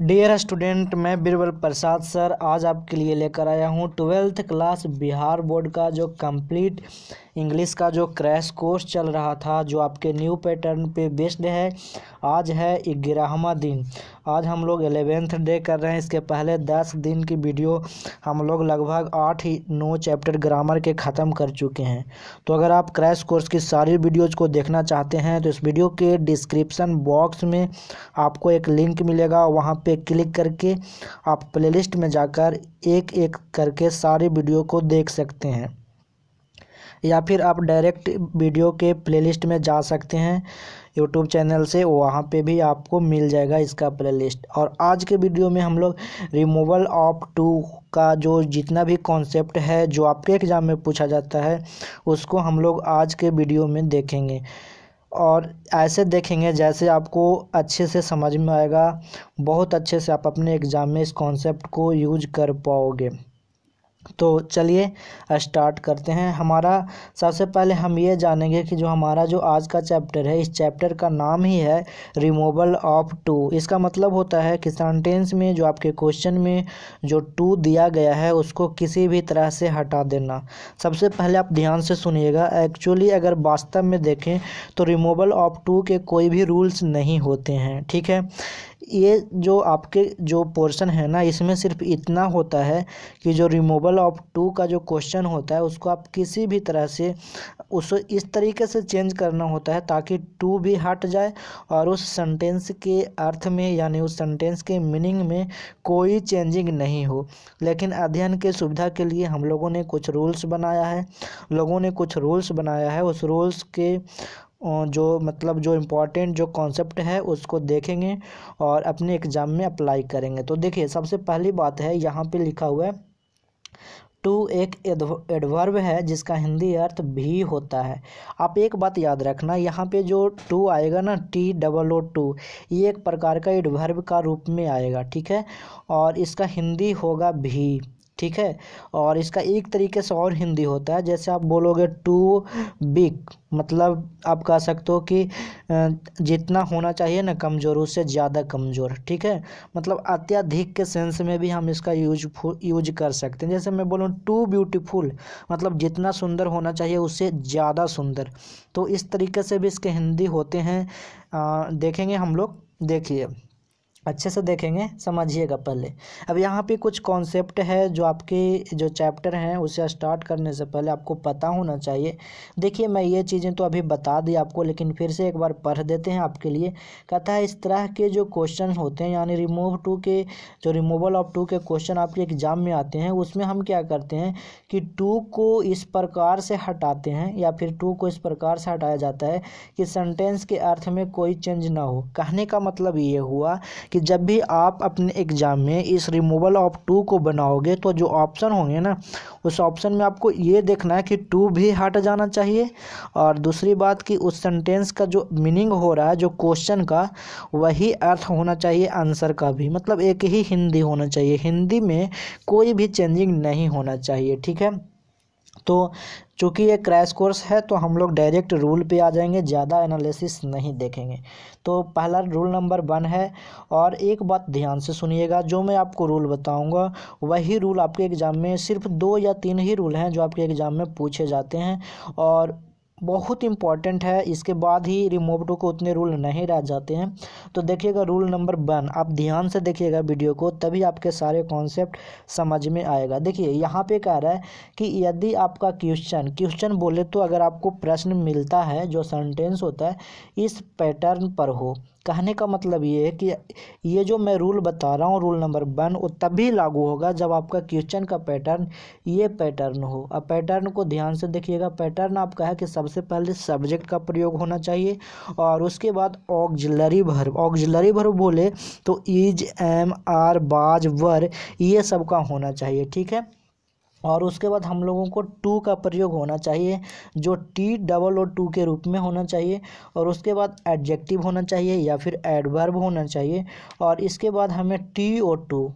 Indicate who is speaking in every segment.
Speaker 1: dear student मैं बीरबल प्रसाद sir आज आपके लिए लेकर आया हूँ ट्वेल्थ क्लास बिहार बोर्ड का जो कंप्लीट इंग्लिश का जो क्रैश कोर्स चल रहा था जो आपके न्यू पैटर्न पे बेस्ड है आज है ग्यारहवा दिन आज हम लोग एलेवेंथ डे कर रहे हैं इसके पहले दस दिन की वीडियो हम लोग लगभग आठ ही नौ चैप्टर ग्रामर के ख़त्म कर चुके हैं तो अगर आप क्रैश कोर्स की सारी वीडियोज़ को देखना चाहते हैं तो इस वीडियो के डिस्क्रिप्सन बॉक्स में आपको एक लिंक मिलेगा वहाँ पर क्लिक करके आप प्ले में जाकर एक एक करके सारी वीडियो को देख सकते हैं या फिर आप डायरेक्ट वीडियो के प्लेलिस्ट में जा सकते हैं यूट्यूब चैनल से वहाँ पे भी आपको मिल जाएगा इसका प्लेलिस्ट और आज के वीडियो में हम लोग रिमूवल ऑफ टू का जो जितना भी कॉन्सेप्ट है जो आपके एग्ज़ाम में पूछा जाता है उसको हम लोग आज के वीडियो में देखेंगे और ऐसे देखेंगे जैसे आपको अच्छे से समझ में आएगा बहुत अच्छे से आप अपने एग्ज़ाम में इस कॉन्सेप्ट को यूज कर पाओगे तो चलिए स्टार्ट करते हैं हमारा सबसे पहले हम ये जानेंगे कि जो हमारा जो आज का चैप्टर है इस चैप्टर का नाम ही है रिमूवल ऑफ टू इसका मतलब होता है कि सेंटेंस में जो आपके क्वेश्चन में जो टू दिया गया है उसको किसी भी तरह से हटा देना सबसे पहले आप ध्यान से सुनिएगा एक्चुअली अगर वास्तव में देखें तो रिमूवल ऑफ टू के कोई भी रूल्स नहीं होते हैं ठीक है ये जो आपके जो पोर्शन है ना इसमें सिर्फ इतना होता है कि जो रिमूवल ऑफ टू का जो क्वेश्चन होता है उसको आप किसी भी तरह से उस इस तरीके से चेंज करना होता है ताकि टू भी हट जाए और उस सेंटेंस के अर्थ में यानी उस सेंटेंस के मीनिंग में कोई चेंजिंग नहीं हो लेकिन अध्ययन के सुविधा के लिए हम लोगों ने कुछ रूल्स बनाया है लोगों ने कुछ रूल्स बनाया है उस रूल्स के जो मतलब जो इम्पोर्टेंट जो कॉन्सेप्ट है उसको देखेंगे और अपने एग्ज़ाम में अप्लाई करेंगे तो देखिए सबसे पहली बात है यहाँ पे लिखा हुआ है टू एक एडवर्ब है जिसका हिंदी अर्थ भी होता है आप एक बात याद रखना यहाँ पे जो टू आएगा ना टी डबल ओ टू ये एक प्रकार का एडवर्ब का रूप में आएगा ठीक है और इसका हिंदी होगा भी ठीक है और इसका एक तरीके से और हिंदी होता है जैसे आप बोलोगे टू बिग मतलब आप कह सकते हो कि जितना होना चाहिए ना कमज़ोर उससे ज़्यादा कमज़ोर ठीक है मतलब अत्यधिक के सेंस में भी हम इसका यूज यूज कर सकते हैं जैसे मैं बोलूँ टू ब्यूटीफुल मतलब जितना सुंदर होना चाहिए उससे ज़्यादा सुंदर तो इस तरीके से भी इसके हिंदी होते हैं आ, देखेंगे हम लोग देखिए अच्छे से देखेंगे समझिएगा पहले अब यहाँ पे कुछ कॉन्सेप्ट है जो आपके जो चैप्टर हैं उसे स्टार्ट करने से पहले आपको पता होना चाहिए देखिए मैं ये चीज़ें तो अभी बता दी आपको लेकिन फिर से एक बार पढ़ देते हैं आपके लिए कहता है इस तरह के जो क्वेश्चन होते हैं यानी रिमूव टू के जो रिमूवल ऑफ टू के क्वेश्चन आपके एग्ज़ाम में आते हैं उसमें हम क्या करते हैं कि टू को इस प्रकार से हटाते हैं या फिर टू को इस प्रकार से हटाया जाता है कि सेंटेंस के अर्थ में कोई चेंज ना हो कहने का मतलब ये हुआ कि कि जब भी आप अपने एग्ज़ाम में इस रिमूवल ऑफ टू को बनाओगे तो जो ऑप्शन होंगे ना उस ऑप्शन में आपको ये देखना है कि टू भी हट जाना चाहिए और दूसरी बात कि उस सेंटेंस का जो मीनिंग हो रहा है जो क्वेश्चन का वही अर्थ होना चाहिए आंसर का भी मतलब एक ही हिंदी होना चाहिए हिंदी में कोई भी चेंजिंग नहीं होना चाहिए ठीक है तो चूँकि ये क्रैश कोर्स है तो हम लोग डायरेक्ट रूल पे आ जाएंगे ज़्यादा एनालिसिस नहीं देखेंगे तो पहला रूल नंबर वन है और एक बात ध्यान से सुनिएगा जो मैं आपको रूल बताऊंगा वही रूल आपके एग्ज़ाम में सिर्फ दो या तीन ही रूल हैं जो आपके एग्ज़ाम में पूछे जाते हैं और बहुत इंपॉर्टेंट है इसके बाद ही रिमोटो को उतने रूल नहीं रह जाते हैं तो देखिएगा रूल नंबर वन आप ध्यान से देखिएगा वीडियो को तभी आपके सारे कॉन्सेप्ट समझ में आएगा देखिए यहाँ पे कह रहा है कि यदि आपका क्वेश्चन क्वेश्चन बोले तो अगर आपको प्रश्न मिलता है जो सेंटेंस होता है इस पैटर्न पर हो कहने का मतलब ये है कि ये जो मैं रूल बता रहा हूँ रूल नंबर वन वो तभी लागू होगा जब आपका क्वेश्चन का पैटर्न ये पैटर्न हो अब पैटर्न को ध्यान से देखिएगा पैटर्न आपका है कि सबसे पहले सब्जेक्ट का प्रयोग होना चाहिए और उसके बाद ऑक्जलरी भर ऑक्जलरी भर बोले तो इज एम आर बाज वर ये सब का होना चाहिए ठीक है और उसके बाद हम लोगों को टू का प्रयोग होना चाहिए जो टी डबल ओ टू के रूप में होना चाहिए और उसके बाद एडजेक्टिव होना चाहिए या फिर एडवर्ब होना चाहिए और इसके बाद हमें टी ओ टू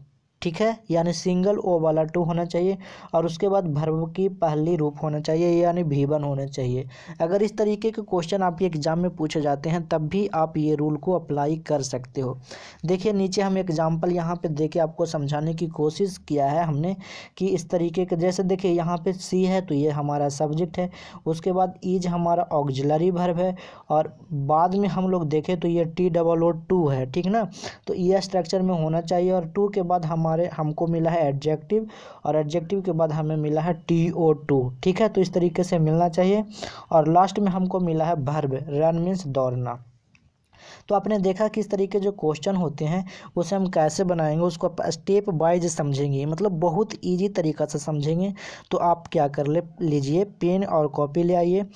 Speaker 1: ठीक है यानी सिंगल ओ वाला टू होना चाहिए और उसके बाद भर्व की पहली रूप होना चाहिए यानी भीवन होना चाहिए अगर इस तरीके के क्वेश्चन आपके एग्ज़ाम में पूछे जाते हैं तब भी आप ये रूल को अप्लाई कर सकते हो देखिए नीचे हम एग्जाम्पल यहाँ पे देके आपको समझाने की कोशिश किया है हमने कि इस तरीके के जैसे देखिए यहाँ पे सी है तो ये हमारा सब्जेक्ट है उसके बाद ईज हमारा ऑक्जिलरी भर्व है और बाद में हम लोग देखें तो ये टी डबल ओ टू है ठीक ना तो ये स्ट्रक्चर में होना चाहिए और टू के बाद हमारा हमारे हमको मिला है एडजेक्टिव और एडजेक्टिव के बाद हमें मिला है टी ओ टू ठीक है तो इस तरीके से मिलना चाहिए और लास्ट में हमको मिला है भर्व रन मीन्स दौड़ना तो आपने देखा कि इस तरीके जो क्वेश्चन होते हैं उसे हम कैसे बनाएंगे उसको आप स्टेप वाइज समझेंगे मतलब बहुत इजी तरीका से समझेंगे तो आप क्या कर ले लीजिए पेन और कॉपी ले आइए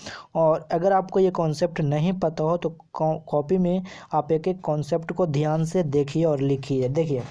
Speaker 1: और अगर आपको ये कॉन्सेप्ट नहीं पता हो तो कॉपी में आप एक एक कॉन्सेप्ट को ध्यान से देखिए और लिखिए देखिए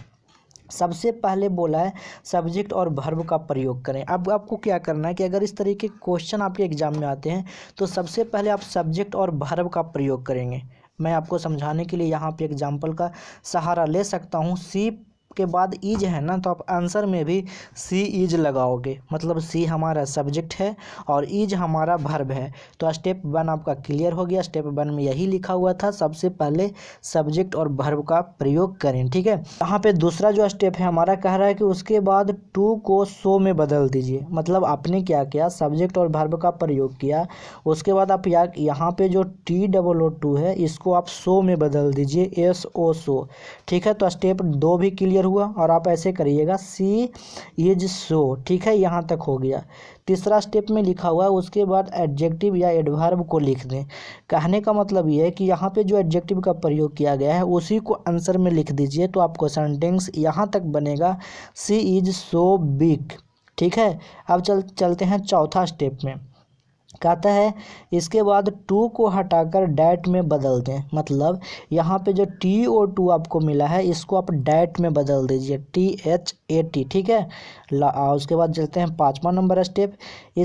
Speaker 1: सबसे पहले बोला है सब्जेक्ट और भर्व का प्रयोग करें अब आपको क्या करना है कि अगर इस तरीके के क्वेश्चन आपके एग्ज़ाम में आते हैं तो सबसे पहले आप सब्जेक्ट और भर्व का प्रयोग करेंगे मैं आपको समझाने के लिए यहाँ पे एग्जाम्पल का सहारा ले सकता हूँ सी के बाद इज है ना तो आप आंसर में भी सी इज लगाओगे मतलब सी हमारा सब्जेक्ट है और इज हमारा भर्ब है तो स्टेप वन आपका क्लियर हो गया स्टेप वन में यही लिखा हुआ था सबसे पहले सब्जेक्ट और भर्ब का प्रयोग करें ठीक है यहाँ पे दूसरा जो स्टेप है हमारा कह रहा है कि उसके बाद टू को सो में बदल दीजिए मतलब आपने क्या किया सब्जेक्ट और भर्ब का प्रयोग किया उसके बाद आप यहाँ पे जो टी डबल ओ टू है इसको आप सो में बदल दीजिए एस ओ सो ठीक है तो स्टेप दो भी क्लियर आंसर हुआ और आप ऐसे करिएगा सी इज सो ठीक है यहाँ तक हो गया तीसरा स्टेप में लिखा हुआ है उसके बाद एडजेक्टिव या एडवर्ब को लिख दें कहने का मतलब ये है कि यहाँ पे जो एडजेक्टिव का प्रयोग किया गया है उसी को आंसर में लिख दीजिए तो आपको सेंटेंस यहाँ तक बनेगा सी इज सो बिग ठीक है अब चल चलते हैं चौथा स्टेप में कहता है इसके बाद टू को हटाकर डैट में बदल दें मतलब यहाँ पे जो टी ओ टू आपको मिला है इसको आप डैट में बदल दीजिए टी एच ए टी ठीक है ला उसके बाद चलते हैं पाँचवा नंबर स्टेप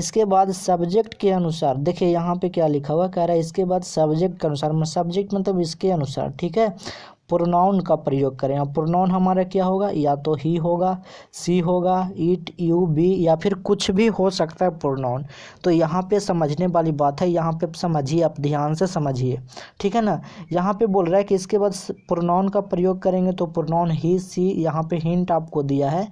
Speaker 1: इसके बाद सब्जेक्ट के अनुसार देखिए यहाँ पे क्या लिखा हुआ कह रहा है इसके बाद सब्जेक्ट के अनुसार मतलब सब्जेक्ट मतलब इसके अनुसार ठीक है प्रोनाउन का प्रयोग करें और प्रोनाउन हमारा क्या होगा या तो ही होगा सी होगा इट यू बी या फिर कुछ भी हो सकता है प्रोनाउन तो यहाँ पे समझने वाली बात है यहाँ पे समझिए आप ध्यान से समझिए ठीक है ना यहाँ पे बोल रहा है कि इसके बाद प्रोनाउन का प्रयोग करेंगे तो प्रोनाउन ही सी यहाँ पे हिंट आपको दिया है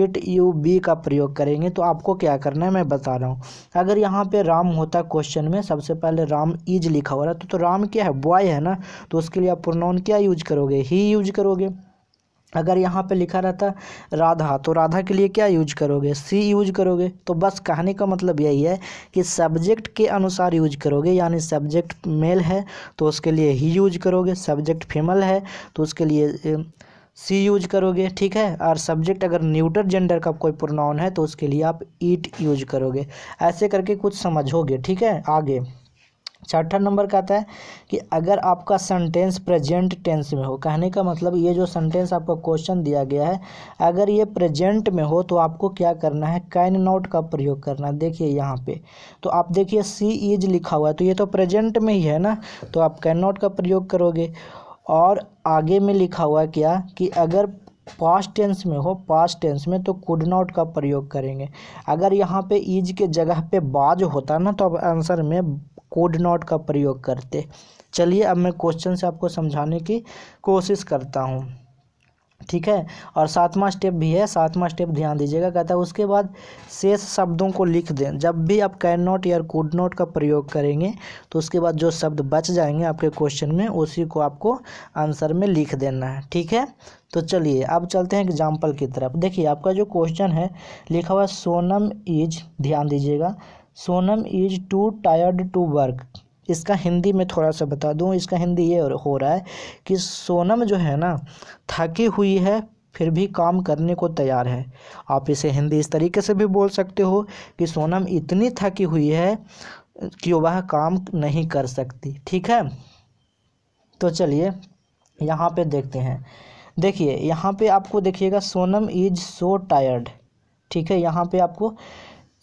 Speaker 1: इट यू बी का प्रयोग करेंगे तो आपको क्या करना है मैं बता रहा हूँ अगर यहाँ पर राम होता क्वेश्चन में सबसे पहले राम इज लिखा हुआ है तो, तो राम क्या है बॉय है ना तो उसके लिए आप प्रोनाउन क्या यूज कर करोगे ही यूज करोगे अगर यहाँ पे लिखा रहता राधा तो राधा के लिए क्या यूज करोगे सी यूज करोगे तो बस कहने का मतलब यही है कि सब्जेक्ट के अनुसार यूज करोगे यानी सब्जेक्ट मेल है तो उसके लिए ही यूज करोगे सब्जेक्ट फीमेल है तो उसके लिए सी यूज करोगे ठीक है और सब्जेक्ट अगर न्यूटर जेंडर का कोई प्रोनाउन है तो उसके लिए आप ईट यूज करोगे ऐसे करके कुछ समझोगे ठीक है आगे छठा नंबर का आता है कि अगर आपका सेंटेंस प्रेजेंट टेंस में हो कहने का मतलब ये जो सेंटेंस आपका क्वेश्चन दिया गया है अगर ये प्रेजेंट में हो तो आपको क्या करना है कैन नॉट का प्रयोग करना है देखिए यहाँ पे तो आप देखिए सी इज लिखा हुआ है तो ये तो प्रेजेंट में ही है ना तो आप कैन नॉट का प्रयोग करोगे और आगे में लिखा हुआ है क्या कि अगर पास्ट टेंस में हो पास्ट टेंस में तो कुड नॉट का प्रयोग करेंगे अगर यहाँ पे ईज के जगह पे बाज होता ना तो अब आंसर में कोड नॉट का प्रयोग करते चलिए अब मैं क्वेश्चन से आपको समझाने की कोशिश करता हूँ ठीक है और सातवां स्टेप भी है सातवां स्टेप ध्यान दीजिएगा कहता है उसके बाद शेष शब्दों को लिख दें जब भी आप कैन नॉट या कुड नॉट का प्रयोग करेंगे तो उसके बाद जो शब्द बच जाएंगे आपके क्वेश्चन में उसी को आपको आंसर में लिख देना है ठीक है तो चलिए अब चलते हैं एग्जाम्पल की तरफ देखिए आपका जो क्वेश्चन है लिखा हुआ सोनम इज ध्यान दीजिएगा Sonam is too tired to work इसका हिंदी में थोड़ा सा बता दूँ इसका हिंदी ये हो रहा है कि सोनम जो है ना थकी हुई है फिर भी काम करने को तैयार है आप इसे हिंदी इस तरीके से भी बोल सकते हो कि सोनम इतनी थकी हुई है कि वह काम नहीं कर सकती ठीक है तो चलिए यहाँ पे देखते हैं देखिए यहाँ पे आपको देखिएगा सोनम इज सो टायर्ड ठीक है यहाँ पे आपको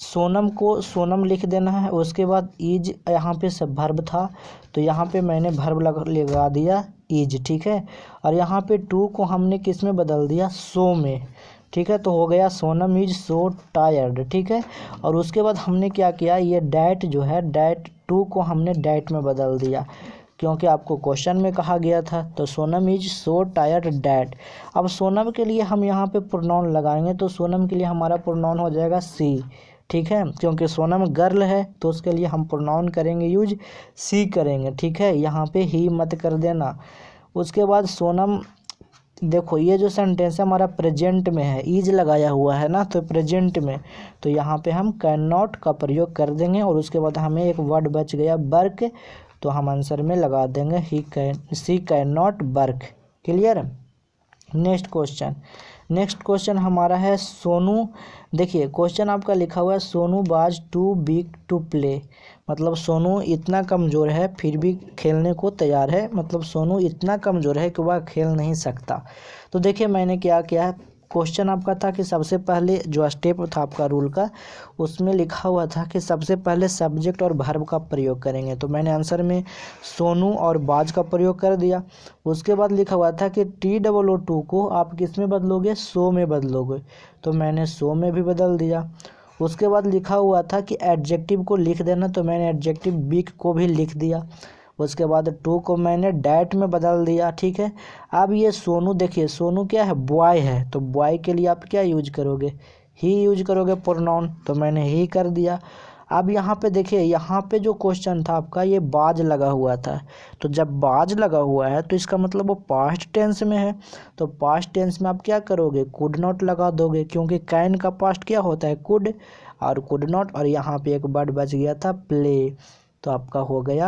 Speaker 1: सोनम को सोनम लिख देना है उसके बाद इज यहाँ पे सब भर्ब था तो यहाँ पे मैंने भर्ब लगा लगा दिया इज ठीक है और यहाँ पे टू को हमने किस में बदल दिया सो में ठीक है तो हो गया सोनम इज सो टायर्ड ठीक है और उसके बाद हमने क्या किया ये डैट जो है डैट टू को हमने डैट में बदल दिया क्योंकि आपको क्वेश्चन में कहा गया था तो Sonam is so tired that अब सोनम के लिए हम यहाँ पे प्रोनाउन लगाएंगे तो सोनम के लिए हमारा प्रोनाउन हो जाएगा सी ठीक है क्योंकि सोनम गर्ल है तो उसके लिए हम प्रोनाउन करेंगे यूज सी करेंगे ठीक है यहाँ पे ही मत कर देना उसके बाद सोनम देखो ये जो सेंटेंस है हमारा प्रेजेंट में है ईज लगाया हुआ है ना तो प्रेजेंट में तो यहाँ पे हम कैन नॉट का प्रयोग कर देंगे और उसके बाद हमें एक वर्ड बच गया वर्क तो हम आंसर में लगा देंगे he can see can not work clear next question next question हमारा है सोनू देखिए क्वेश्चन आपका लिखा हुआ है सोनू बाज टू बिग टू प्ले मतलब सोनू इतना कमज़ोर है फिर भी खेलने को तैयार है मतलब सोनू इतना कमज़ोर है कि वह खेल नहीं सकता तो देखिए मैंने क्या किया है क्वेश्चन आपका था कि सबसे पहले जो स्टेप था आपका रूल का उसमें लिखा हुआ था कि सबसे पहले सब्जेक्ट और भर्ब का प्रयोग करेंगे तो मैंने आंसर में सोनू और बाज का प्रयोग कर दिया उसके बाद लिखा हुआ था कि टी डबल ओ टू को आप किस में बदलोगे सो में बदलोगे तो मैंने सो में भी बदल दिया उसके बाद लिखा हुआ था कि एडजेक्टिव को लिख देना तो मैंने एडजेक्टिव बिक को भी लिख दिया उसके बाद टू को मैंने डैट में बदल दिया ठीक है अब ये सोनू देखिए सोनू क्या है बॉय है तो बॉय के लिए आप क्या यूज करोगे ही यूज करोगे प्रोनाउन तो मैंने ही कर दिया अब यहाँ पे देखिए यहाँ पे जो क्वेश्चन था आपका ये बाज लगा हुआ था तो जब बाज लगा हुआ है तो इसका मतलब वो पास्ट टेंस में है तो पास्ट टेंस में आप क्या करोगे कुड नॉट लगा दोगे क्योंकि कैन का पास्ट क्या होता है कुड और कुड नॉट और यहाँ पे एक वर्ड बच गया था प्ले तो आपका हो गया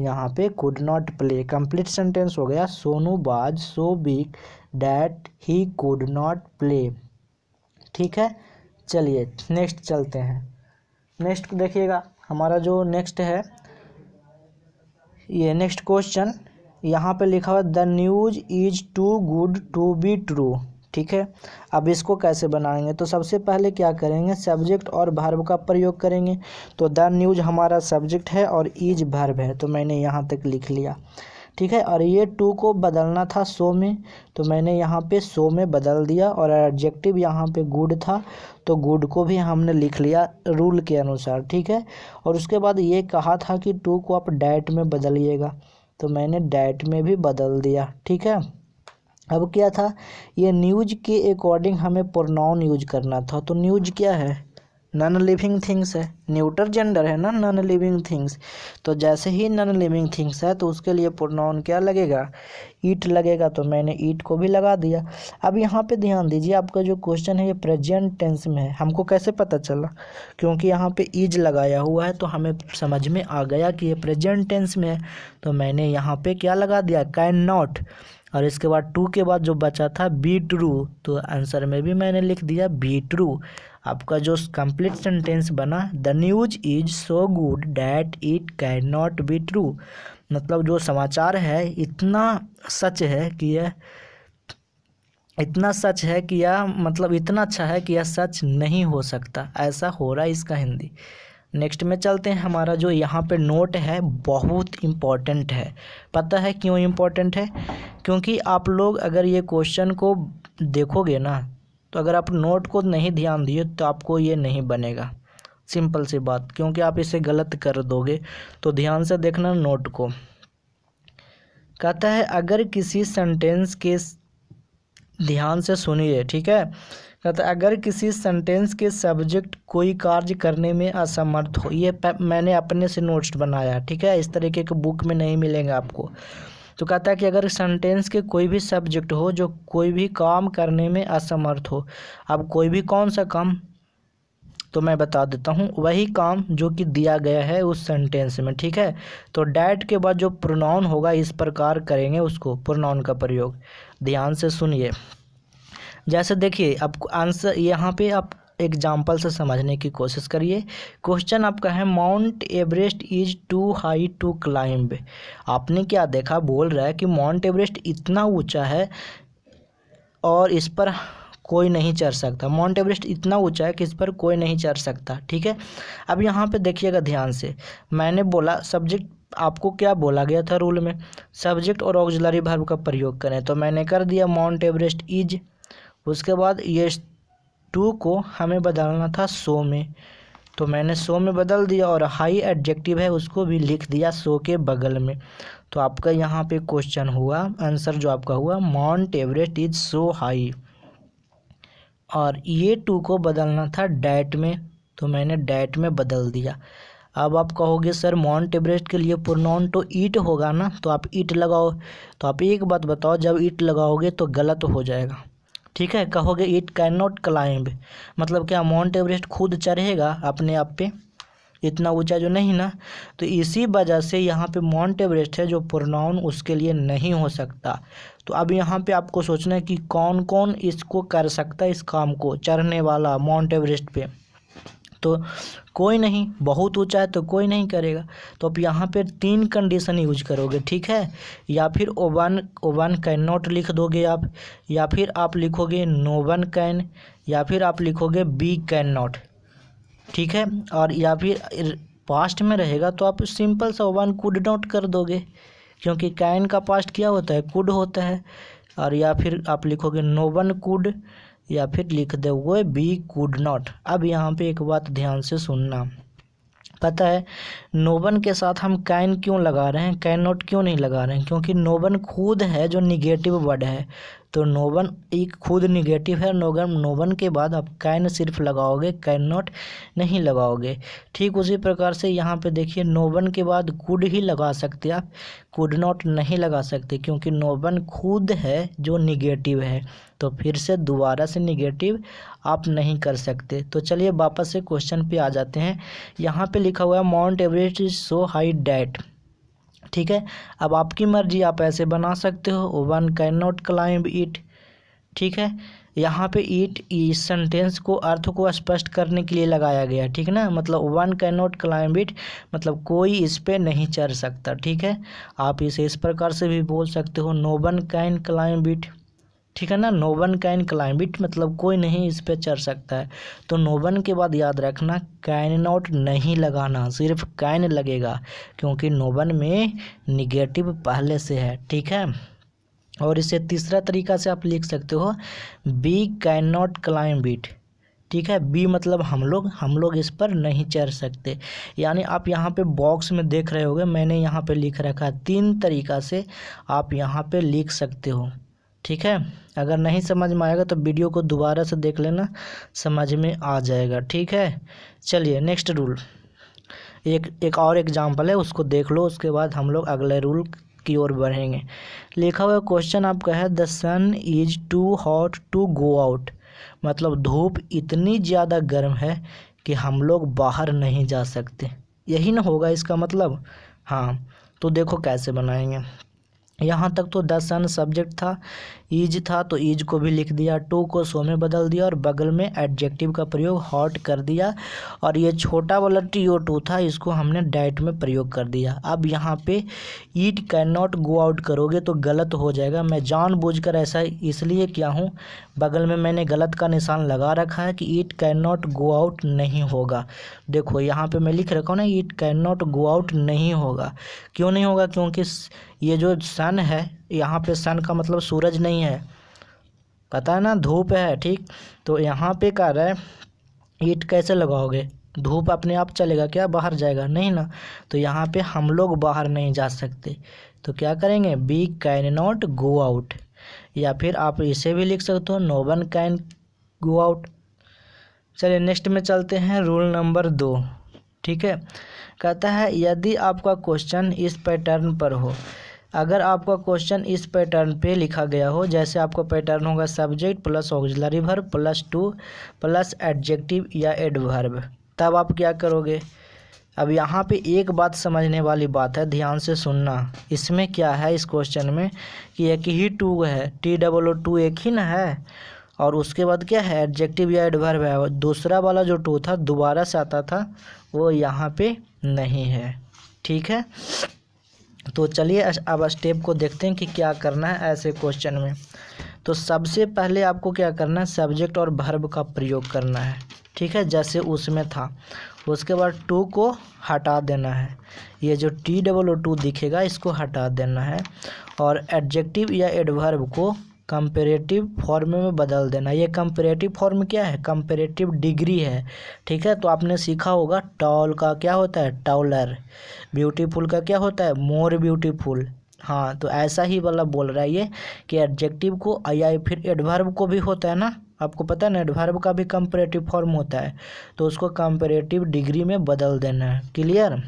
Speaker 1: यहाँ पे could not play complete sentence हो गया Sonu was so big that he could not play ठीक है चलिए नेक्स्ट चलते हैं नेक्स्ट देखिएगा हमारा जो नेक्स्ट है ये नेक्स्ट क्वेश्चन यहाँ पे लिखा हुआ the news is too good to be true ठीक है अब इसको कैसे बनाएंगे तो सबसे पहले क्या करेंगे सब्जेक्ट और भर्व का प्रयोग करेंगे तो द न्यूज हमारा सब्जेक्ट है और इज भर्व है तो मैंने यहाँ तक लिख लिया ठीक है और ये टू को बदलना था सो में तो मैंने यहाँ पे सो में बदल दिया और एडजेक्टिव यहाँ पे गुड था तो गुड को भी हमने लिख लिया रूल के अनुसार ठीक है और उसके बाद ये कहा था कि टू को आप डैट में बदलिएगा तो मैंने डैट में भी बदल दिया ठीक है अब क्या था ये न्यूज के अकॉर्डिंग हमें प्रोनाउन यूज करना था तो न्यूज क्या है नन लिविंग थिंग्स है न्यूटर जेंडर है ना नन लिविंग थिंग्स तो जैसे ही नन लिविंग थिंग्स है तो उसके लिए प्रोनाउन क्या लगेगा ईट लगेगा तो मैंने ईट को भी लगा दिया अब यहाँ पे ध्यान दीजिए आपका जो क्वेश्चन है ये प्रेजेंट टेंस में है हमको कैसे पता चला क्योंकि यहाँ पे ईज लगाया हुआ है तो हमें समझ में आ गया कि ये प्रेजेंट टेंस में है तो मैंने यहाँ पे क्या लगा दिया कैन नॉट और इसके बाद टू के बाद जो बचा था बी ट्रू तो आंसर में भी मैंने लिख दिया बी ट्रू आपका जो कंप्लीट सेंटेंस बना the news is so good that it can not be true मतलब जो समाचार है इतना सच है कि यह इतना सच है कि यह मतलब इतना अच्छा है कि यह सच नहीं हो सकता ऐसा हो रहा है इसका हिंदी नेक्स्ट में चलते हैं हमारा जो यहाँ पे नोट है बहुत इम्पॉर्टेंट है पता है क्यों इम्पॉर्टेंट है क्योंकि आप लोग अगर ये क्वेश्चन को देखोगे ना तो अगर आप नोट को नहीं ध्यान दिए तो आपको ये नहीं बनेगा सिंपल सी बात क्योंकि आप इसे गलत कर दोगे तो ध्यान से देखना नोट को कहता है अगर किसी सेंटेंस के ध्यान से सुनिए ठीक है कहता अगर किसी सेंटेंस के सब्जेक्ट कोई कार्य करने में असमर्थ हो ये मैंने अपने से नोट्स बनाया ठीक है इस तरीके के बुक में नहीं मिलेंगे आपको तो कहता है कि अगर सेंटेंस के कोई भी सब्जेक्ट हो जो कोई भी काम करने में असमर्थ हो अब कोई भी कौन सा काम तो मैं बता देता हूँ वही काम जो कि दिया गया है उस सेंटेंस में ठीक है तो डैट के बाद जो प्रोनाउन होगा इस प्रकार करेंगे उसको प्रोनाउन का प्रयोग ध्यान से सुनिए जैसे देखिए आप आंसर यहाँ पे आप एग्जाम्पल से समझने की कोशिश करिए क्वेश्चन आपका है Mount Everest is too high to climb आपने क्या देखा बोल रहा है कि माउंट एवरेस्ट इतना ऊंचा है और इस पर कोई नहीं चढ़ सकता माउंट एवरेस्ट इतना ऊंचा है कि इस पर कोई नहीं चढ़ सकता ठीक है अब यहाँ पे देखिएगा ध्यान से मैंने बोला सब्जेक्ट आपको क्या बोला गया था रूल में सब्जेक्ट और ऑक्जिलरी भर्व का प्रयोग करें तो मैंने कर दिया माउंट एवरेस्ट इज उसके बाद ये टू को हमें बदलना था सो में तो मैंने सो में बदल दिया और हाई एडजेक्टिव है उसको भी लिख दिया सो के बगल में तो आपका यहाँ पे क्वेश्चन हुआ आंसर जो आपका हुआ Mount Everest is so high और ये टू को बदलना था डैट में तो मैंने डैट में बदल दिया अब आप कहोगे सर माउंट एवरेस्ट के लिए प्रोनाउन तो ईट होगा ना तो आप ईट लगाओ तो आप एक बात बताओ जब ईट लगाओगे तो गलत हो जाएगा ठीक है कहोगे इट कैन नॉट क्लाइंब मतलब क्या माउंट एवरेस्ट खुद चढ़ेगा अपने आप पे इतना ऊंचा जो नहीं ना तो इसी वजह से यहाँ पे माउंट एवरेस्ट है जो प्रोनाउन उसके लिए नहीं हो सकता तो अब यहाँ पे आपको सोचना है कि कौन कौन इसको कर सकता है इस काम को चढ़ने वाला माउंट एवरेस्ट पे तो कोई नहीं बहुत ऊँचा है तो कोई नहीं करेगा तो आप यहाँ पर तीन कंडीशन यूज करोगे ठीक है या फिर ओवन ओवन कैन नॉट लिख दोगे आप या फिर आप लिखोगे नो वन कैन या फिर आप लिखोगे बी कैन नॉट ठीक है और या फिर पास्ट में रहेगा तो आप सिंपल सा वन कुड नॉट कर दोगे क्योंकि कैन का पास्ट क्या होता है कुड होता है और या फिर आप लिखोगे नो वन कुड या फिर लिख दे वो बी कुड नॉट अब यहाँ पे एक बात ध्यान से सुनना पता है नोबन के साथ हम कैन क्यों लगा रहे हैं कैन नॉट क्यों नहीं लगा रहे हैं क्योंकि नोबन खुद है जो निगेटिव वर्ड है तो नोबन एक खुद निगेटिव है नोगन नोबन के बाद आप कैन सिर्फ लगाओगे कैन नॉट नहीं लगाओगे ठीक उसी प्रकार से यहाँ पे देखिए नोबन के बाद कुड ही लगा सकते आप कुड नॉट नहीं लगा सकते क्योंकि नोबन खुद है जो निगेटिव है तो फिर से दोबारा से निगेटिव आप नहीं कर सकते तो चलिए वापस से क्वेश्चन पे आ जाते हैं यहाँ पे लिखा हुआ है Mount Everest is so high that ठीक है अब आपकी मर्जी आप ऐसे बना सकते हो one can not climb it ठीक है यहाँ पे ईट इस सेंटेंस को अर्थ को स्पष्ट करने के लिए लगाया गया ठीक ना मतलब one can not climb it मतलब कोई इस पर नहीं चढ़ सकता ठीक है आप इसे इस प्रकार से भी बोल सकते हो no one can climb it ठीक है ना नोबन कैन क्लाइम मतलब कोई नहीं इस पर चढ़ सकता है तो नोबन के बाद याद रखना कैन नॉट नहीं लगाना सिर्फ कैन लगेगा क्योंकि नोबन में निगेटिव पहले से है ठीक है और इसे तीसरा तरीका से आप लिख सकते हो we can not climb it ठीक है बी मतलब हम लोग हम लोग इस पर नहीं चढ़ सकते यानी आप यहाँ पे बॉक्स में देख रहे होगे मैंने यहाँ पे लिख रखा है तीन तरीका से आप यहाँ पे लिख सकते हो ठीक है अगर नहीं समझ में आएगा तो वीडियो को दोबारा से देख लेना समझ में आ जाएगा ठीक है चलिए नेक्स्ट रूल एक एक और एग्जाम्पल है उसको देख लो उसके बाद हम लोग अगले रूल की ओर बढ़ेंगे लिखा हुआ क्वेश्चन आपका है the sun is too hot to go out मतलब धूप इतनी ज़्यादा गर्म है कि हम लोग बाहर नहीं जा सकते यही ना होगा इसका मतलब हाँ तो देखो कैसे बनाएंगे यहाँ तक तो दस अन सब्जेक्ट था ईज था तो ईज को भी लिख दिया टू को सो में बदल दिया और बगल में एडजेक्टिव का प्रयोग हॉट कर दिया और ये छोटा वाला टी ओ टू था इसको हमने डाइट में प्रयोग कर दिया अब यहाँ पे it can not go out करोगे तो गलत हो जाएगा मैं जानबूझकर ऐसा इसलिए किया हूँ बगल में मैंने गलत का निशान लगा रखा है कि it can not go out नहीं होगा देखो यहाँ पे मैं लिख रखा हूँ ना it can not go out नहीं होगा क्यों नहीं होगा क्योंकि ये जो सन है यहाँ पे सन का मतलब सूरज नहीं है पता है ना धूप है ठीक तो यहाँ पे कह रहा है ईट कैसे लगाओगे धूप अपने आप चलेगा क्या बाहर जाएगा नहीं ना तो यहाँ पे हम लोग बाहर नहीं जा सकते तो क्या करेंगे we can not go out या फिर आप इसे भी लिख सकते हो no one can go out चलिए नेक्स्ट में चलते हैं रूल नंबर दो ठीक है कहता है यदि आपका क्वेश्चन इस पैटर्न पर हो अगर आपका क्वेश्चन इस पैटर्न पे लिखा गया हो जैसे आपका पैटर्न होगा subject plus auxiliary verb plus too plus adjective या एडवर्ब तब आप क्या करोगे अब यहाँ पे एक बात समझने वाली बात है ध्यान से सुनना इसमें क्या है इस क्वेश्चन में कि एक ही टू है टी डबल ओ टू एक ही ना है और उसके बाद क्या है एडजेक्टिव या एडवर्ब है दूसरा वाला जो टू था दोबारा से आता था वो यहाँ पे नहीं है ठीक है तो चलिए अब स्टेप को देखते हैं कि क्या करना है ऐसे क्वेश्चन में तो सबसे पहले आपको क्या करना है सब्जेक्ट और भर्ब का प्रयोग करना है ठीक है जैसे उसमें था उसके बाद टू को हटा देना है ये जो टी डबल ओ टू दिखेगा इसको हटा देना है और एडजेक्टिव या एडवर्ब को कंपेरेटिव फॉर्म में बदल देना ये कंपेरेटिव फॉर्म क्या है कंपेरेटिव डिग्री है ठीक है तो आपने सीखा होगा टॉल का क्या होता है टॉलर ब्यूटीफुल का क्या होता है मोर ब्यूटीफुल हाँ तो ऐसा ही वाला बोल रहा है ये कि एडजेक्टिव को या फिर एडवर्ब को भी होता है ना आपको पता है ना एडवर्ब का भी कंपेरेटिव फॉर्म होता है तो उसको कंपेरेटिव डिग्री में बदल देना है क्लियर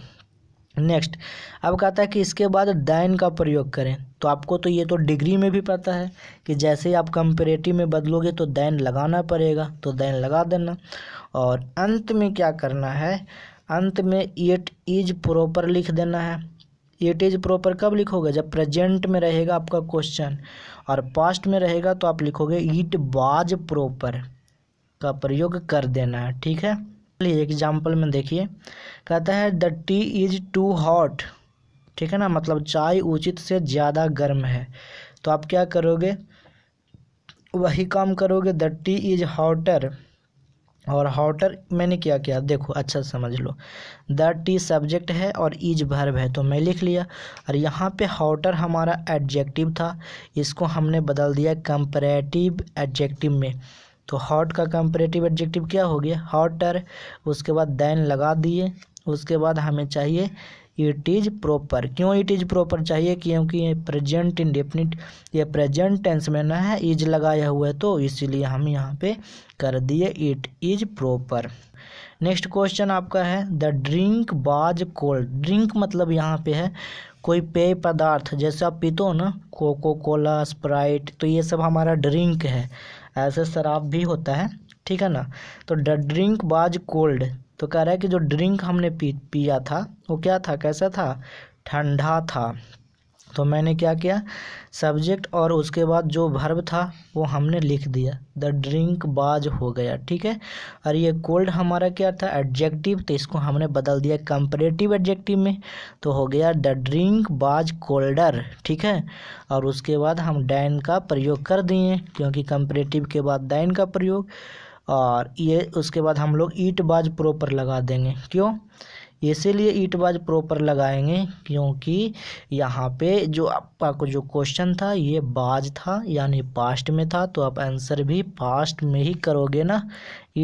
Speaker 1: नेक्स्ट अब कहता है कि इसके बाद दैन का प्रयोग करें तो आपको तो ये तो डिग्री में भी पता है कि जैसे आप कंपेरेटिव में बदलोगे तो दैन लगाना पड़ेगा तो दैन लगा देना और अंत में क्या करना है अंत में इट इज प्रॉपर लिख देना है इट इज प्रॉपर कब लिखोगे जब प्रेजेंट में रहेगा आपका क्वेश्चन और पास्ट में रहेगा तो आप लिखोगे इट बाज प्रॉपर का प्रयोग कर देना है ठीक है एग्जाम्पल में देखिए कहता है the tea is too hot ठीक है ना मतलब चाय उचित से ज़्यादा गर्म है तो आप क्या करोगे वही काम करोगे द टी इज़ हॉटर और हॉटर मैंने क्या किया देखो अच्छा समझ लो द टी सब्जेक्ट है और इज भर्ब है तो मैं लिख लिया और यहाँ पे हॉटर हमारा एडजेक्टिव था इसको हमने बदल दिया कंपरेटिव एडजेक्टिव में तो हॉट का कंपरेटिव एडजेक्टिव क्या हो गया हॉटर उसके बाद दैन लगा दिए उसके बाद हमें चाहिए इट इज़ प्रॉपर क्यों इट इज़ प्रॉपर चाहिए क्योंकि प्रेजेंट इंडेफिनिट ये प्रेजेंट टेंस में ना है इज लगाया हुआ है तो इसीलिए हम यहाँ पे कर दिए it is proper next question आपका है the drink was cold drink मतलब यहाँ पे है कोई पेय पदार्थ जैसे आप पीते हो ना कोको कोला स्प्राइट तो ये सब हमारा ड्रिंक है ऐसे शराब भी होता है ठीक है ना तो द ड्रिंक बाज कोल्ड तो कह रहा है कि जो ड्रिंक हमने पी पिया था वो क्या था कैसा था ठंडा था तो मैंने क्या किया सब्जेक्ट और उसके बाद जो भर्ब था वो हमने लिख दिया द ड्रिंक बाज हो गया ठीक है और ये कोल्ड हमारा क्या था एडजेक्टिव तो इसको हमने बदल दिया कंपरेटिव एडजेक्टिव में तो हो गया द ड्रिंक बाज कोल्डर ठीक है और उसके बाद हम डैन का प्रयोग कर दिए क्योंकि कंपरेटिव के बाद डैन का प्रयोग और ये उसके बाद हम लोग ईट बाज प्रोपर लगा देंगे क्यों इसीलिए ईट बाज प्रॉपर लगाएंगे क्योंकि यहाँ पे जो आपका जो क्वेश्चन था ये बाज था यानी पास्ट में था तो आप आंसर भी पास्ट में ही करोगे ना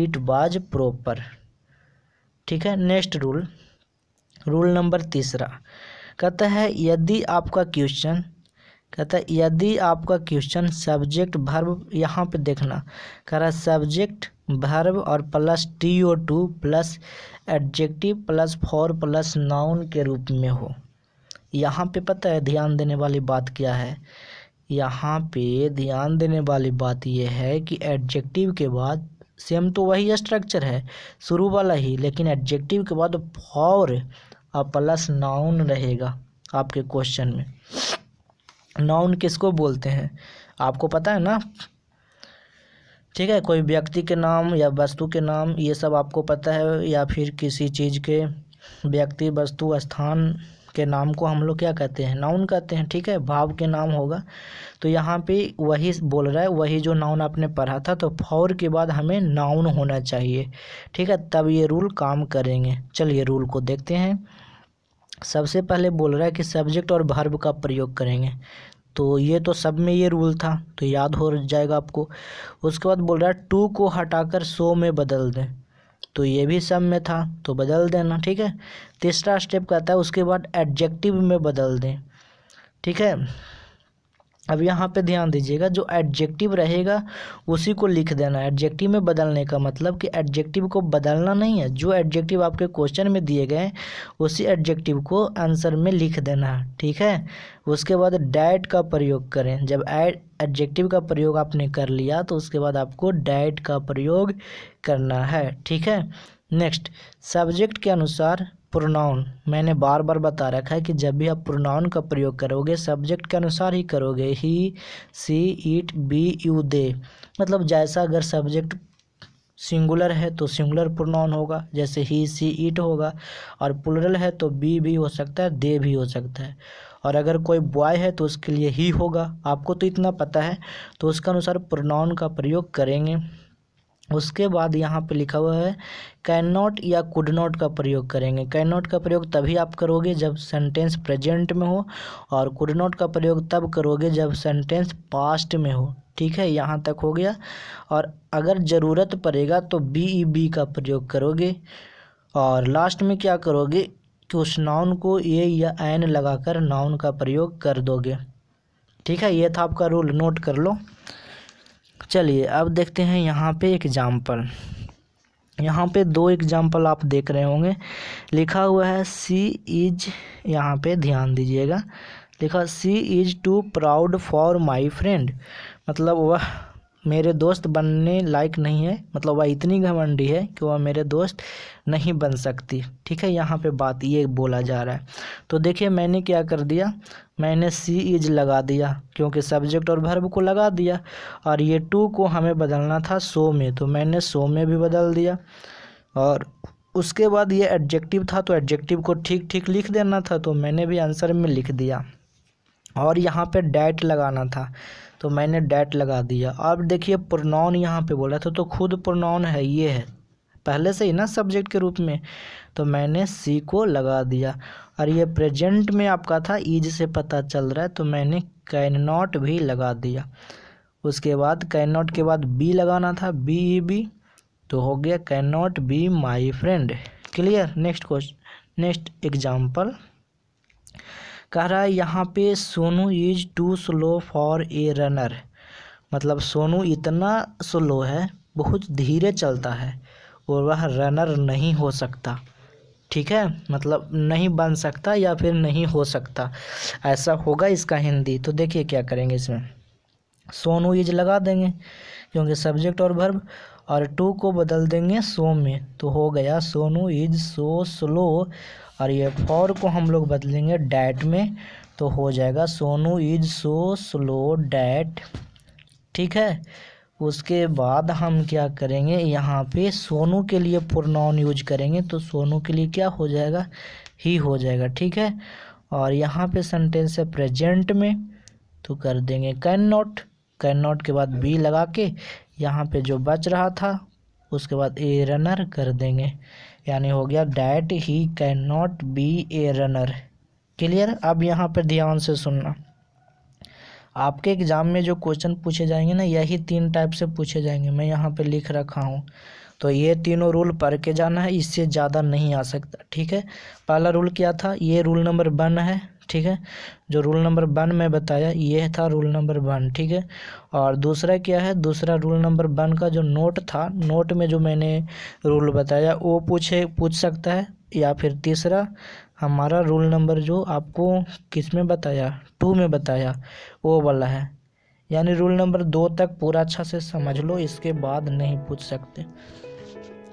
Speaker 1: ईट बाज प्रॉपर ठीक है नेक्स्ट रूल रूल नंबर तीसरा कहता है यदि आपका क्वेश्चन कहता है यदि आपका क्वेश्चन सब्जेक्ट भर्व यहाँ पे देखना कह रहा सब्जेक्ट भर्व और plus T O to plus adjective plus for plus noun के रूप में हो यहाँ पे पता है ध्यान देने वाली बात क्या है यहाँ पे ध्यान देने वाली बात यह है कि एडजेक्टिव के बाद सेम तो वही स्ट्रक्चर है शुरू वाला ही लेकिन एडजेक्टिव के बाद फॉर प्लस नाउन रहेगा आपके क्वेश्चन में नाउन किसको बोलते हैं आपको पता है ना ठीक है कोई व्यक्ति के नाम या वस्तु के नाम ये सब आपको पता है या फिर किसी चीज़ के व्यक्ति वस्तु स्थान के नाम को हम लोग क्या कहते हैं नाउन कहते हैं ठीक है भाव के नाम होगा तो यहाँ पे वही बोल रहा है वही जो नाउन आपने पढ़ा था तो फौर के बाद हमें नाउन होना चाहिए ठीक है तब ये रूल काम करेंगे चलिए रूल को देखते हैं सबसे पहले बोल रहा है कि सब्जेक्ट और भर्व का प्रयोग करेंगे तो ये तो सब में ये रूल था तो याद हो जाएगा आपको उसके बाद बोल रहा है टू को हटाकर सो में बदल दें तो ये भी सब में था तो बदल देना ठीक है तीसरा स्टेप कहता है उसके बाद एडजेक्टिव में बदल दें ठीक है अब यहाँ पे ध्यान दीजिएगा जो एडजेक्टिव रहेगा उसी को लिख देना है एडजेक्टिव में बदलने का मतलब कि एडजेक्टिव को बदलना नहीं है जो एडजेक्टिव आपके क्वेश्चन में दिए गए उसी एडजेक्टिव को आंसर में लिख देना है ठीक है उसके बाद डैट का प्रयोग करें जब एड एडजेक्टिव का प्रयोग आपने कर लिया तो उसके बाद आपको डैट का प्रयोग करना है ठीक है नेक्स्ट सब्जेक्ट के अनुसार प्रोनाउन मैंने बार बार बता रखा है कि जब भी आप प्रोनाउन का प्रयोग करोगे सब्जेक्ट के अनुसार ही करोगे ही सी इट बी यू दे मतलब जैसा अगर सब्जेक्ट सिंगुलर है तो सिंगुलर प्रोनाउन होगा जैसे ही सी इट होगा और प्लुरल है तो बी भी हो सकता है दे भी हो सकता है और अगर कोई बॉय है तो उसके लिए ही होगा आपको तो इतना पता है तो उसके अनुसार प्रोनाउन का प्रयोग करेंगे उसके बाद यहाँ पे लिखा हुआ है कैन नॉट या कुड नॉट का प्रयोग करेंगे कैन नॉट का प्रयोग तभी आप करोगे जब सेंटेंस प्रेजेंट में हो और कुड नॉट का प्रयोग तब करोगे जब सेंटेंस पास्ट में हो ठीक है यहाँ तक हो गया और अगर ज़रूरत पड़ेगा तो बी ई बी का प्रयोग करोगे और लास्ट में क्या करोगे कि उस नाउन को ए या एन लगाकर नाउन का प्रयोग कर दोगे ठीक है ये था आपका रूल नोट कर लो चलिए अब देखते हैं यहाँ पे एग्जाम्पल यहाँ पे दो एग्जाम्पल आप देख रहे होंगे लिखा हुआ है सी इज यहाँ पे ध्यान दीजिएगा लिखा she is too proud for my friend मतलब वह मेरे दोस्त बनने लायक नहीं है मतलब वह इतनी घमंडी है कि वह मेरे दोस्त नहीं बन सकती ठीक है यहाँ पे बात ये बोला जा रहा है तो देखिए मैंने क्या कर दिया मैंने सी इज लगा दिया क्योंकि सब्जेक्ट और भर्ब को लगा दिया और ये टू को हमें बदलना था सो में तो मैंने सो में भी बदल दिया और उसके बाद ये एडजेक्टिव था तो एडजेक्टिव को ठीक ठीक लिख देना था तो मैंने भी आंसर में लिख दिया और यहाँ पे डैट लगाना था तो मैंने डैट लगा दिया अब देखिए प्रोनाउन यहाँ पे बोला था तो खुद प्रोनाउन है ये है पहले से ही ना सब्जेक्ट के रूप में तो मैंने सी को लगा दिया और ये प्रेजेंट में आपका था ईज से पता चल रहा है तो मैंने कैन नॉट भी लगा दिया उसके बाद कैन नॉट के बाद बी लगाना था बी ई बी तो हो गया can not be my friend clear next question next example कह रहा है यहाँ पे Sonu is too slow for a runner मतलब सोनू इतना स्लो है बहुत धीरे चलता है और वह रनर नहीं हो सकता ठीक है मतलब नहीं बन सकता या फिर नहीं हो सकता ऐसा होगा इसका हिंदी तो देखिए क्या करेंगे इसमें सोनू इज लगा देंगे क्योंकि सब्जेक्ट और भर्ब और टू को बदल देंगे सो में तो हो गया सोनू इज सो स्लो और ये फॉर को हम लोग बदलेंगे डैट में तो हो जाएगा Sonu is so slow that ठीक है उसके बाद हम क्या करेंगे यहाँ पे सोनू के लिए पुरनाउन यूज करेंगे तो सोनू के लिए क्या हो जाएगा ही हो जाएगा ठीक है और यहाँ पे सेंटेंस है प्रेजेंट में तो कर देंगे कैन नॉट कैन नॉट के बाद बी लगा के यहाँ पे जो बच रहा था उसके बाद ए रनर कर देंगे यानी हो गया that he can not be a runner clear अब यहाँ पर ध्यान से सुनना आपके एग्ज़ाम में जो क्वेश्चन पूछे जाएंगे ना यही तीन टाइप से पूछे जाएंगे मैं यहाँ पे लिख रखा हूँ तो ये तीनों रूल पढ़ के जाना है इससे ज़्यादा नहीं आ सकता ठीक है पहला रूल क्या था ये रूल नंबर वन है ठीक है जो रूल नंबर वन में बताया ये था रूल नंबर वन ठीक है और दूसरा क्या है दूसरा रूल नंबर वन का जो नोट था नोट में जो मैंने रूल बताया वो पूछे पूछ सकता है या फिर तीसरा हमारा रूल नंबर जो आपको किस में बताया टू में बताया वो वाला है यानी रूल नंबर दो तक पूरा अच्छा से समझ लो इसके बाद नहीं पूछ सकते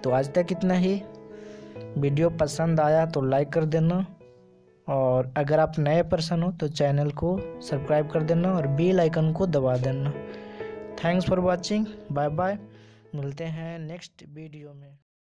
Speaker 1: तो आज तक इतना ही वीडियो पसंद आया तो लाइक कर देना और अगर आप नए पर्सन हो तो चैनल को सब्सक्राइब कर देना और बेल आइकन को दबा देना thanks for watching bye bye मिलते हैं नेक्स्ट वीडियो में